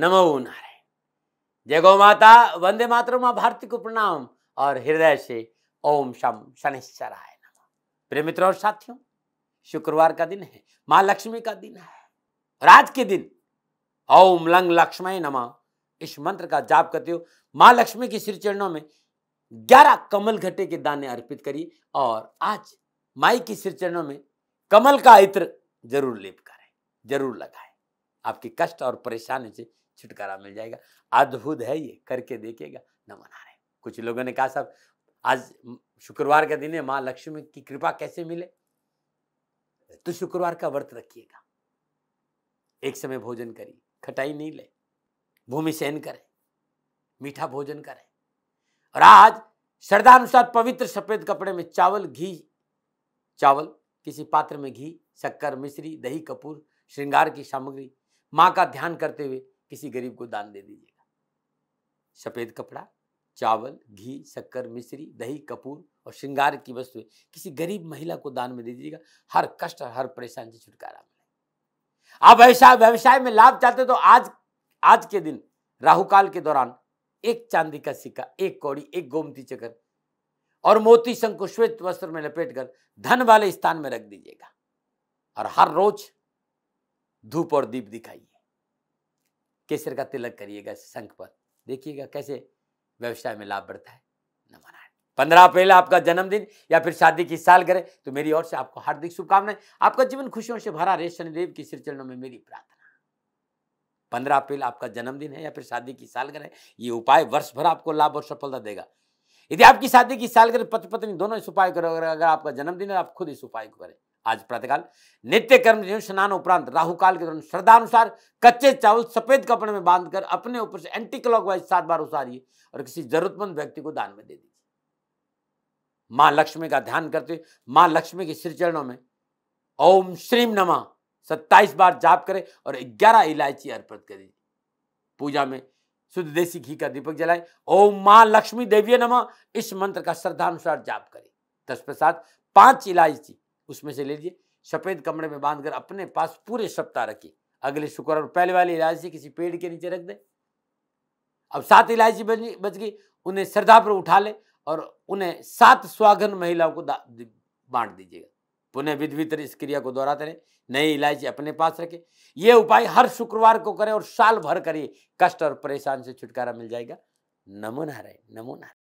नमो नारायण जय गौ माता वंदे मातरम माँ भारती को प्रणाम और हृदय से ओम शम शनिश्चराय नमः प्रिय मित्रों और साथियों शुक्रवार का दिन है माँ लक्ष्मी का दिन है रात के दिन ओम लंग लक्ष्मय नमः इस मंत्र का जाप करते हो माँ लक्ष्मी के श्री चरणों में ग्यारह कमल घटे के दाने अर्पित करिए और आज माई के श्री चरणों में कमल का इत्र जरूर लेप करें जरूर लगाएं आपके कष्ट और परेशानी से छुटकारा मिल जाएगा अद्भुत है ये करके देखेगा न मना रहे कुछ लोगों ने कहा सब आज शुक्रवार का दिन है माँ लक्ष्मी की कृपा कैसे मिले तो शुक्रवार का व्रत रखिएगा एक समय भोजन करिए खटाई नहीं ले भूमि सहन करें मीठा भोजन करें और आज श्रद्धा अनुसार पवित्र सफेद कपड़े में चावल घी चावल किसी पात्र में घी शक्कर मिश्री दही कपूर श्रृंगार की सामग्री माँ का ध्यान करते हुए किसी गरीब को दान दे दीजिएगा सफ़ेद कपड़ा चावल घी शक्कर मिश्री दही कपूर और श्रृंगार की वस्तुएं किसी गरीब महिला को दान में दे दीजिएगा हर कष्ट और हर परेशानी से छुटकारा मिले आप ऐसा व्यवसाय में लाभ चाहते तो आज आज के दिन राहुकाल के दौरान एक चांदी का सिक्का एक कौड़ी एक गोमती चकर और मोती संघ को श्वेत वस्त्र में लपेट कर धन वाले स्थान में रख दीजिएगा और हर रोज धूप और दीप दिखाइए केसर का तिलक करिएगा शंख पर देखिएगा कैसे व्यवसाय में लाभ बढ़ता है नमन पंद्रह अप्रैल आपका जन्मदिन या फिर शादी की साल करें तो मेरी ओर से आपको हार्दिक शुभकामनाएं आपका जीवन खुशियों से भरा रे शनिदेव के श्री चरणों में मेरी प्रार्थना पंद्रह अप्रैल आपका जन्मदिन है या फिर शादी की साल करें ये उपाय वर्ष भर आपको लाभ और सफलता देगा यदि आपकी शादी की साल करें पति पत्नी दोनों इस उपाय करो अगर आपका जन्मदिन है आप खुद इस उपाय को करें आज प्रातःकाल नित्य कर्म जीवन स्नान उपरांत राहुकाल के दौरान श्रद्धा अनुसार कच्चे चावल सफेद कपड़े में बांधकर अपने ऊपर से एंटी क्लॉक वाइज सात बार उतारिए और किसी जरूरतमंद व्यक्ति को दान में दे दीजिए मां लक्ष्मी का ध्यान करते हुए मां लक्ष्मी के श्री चरणों में ओम श्रीम नमा सत्ताईस बार जाप करें और ग्यारह इलायची अर्पित करें पूजा में शुद्ध देसी घी का दीपक जलाएं ओम मां लक्ष्मी देवी नमा इस मंत्र का श्रद्धानुसार जाप करें तत्पश्चात पांच इलायची उसमें से ले लीजिए सफ़ेद कमरे में बांधकर अपने पास पूरे सप्ताह रखिए अगले शुक्रवार पहले वाली इलायची किसी पेड़ के नीचे रख दें अब सात इलायची बच गई उन्हें श्रद्धा पर उठा ले और उन्हें सात स्वागन महिलाओं को बांट दीजिएगा पुनः विधि इस क्रिया को दोहराते रहे नई इलायची अपने पास रखें ये उपाय हर शुक्रवार को करें और साल भर करिए कष्ट और परेशान से छुटकारा मिल जाएगा नमो नारायण नमो नारायण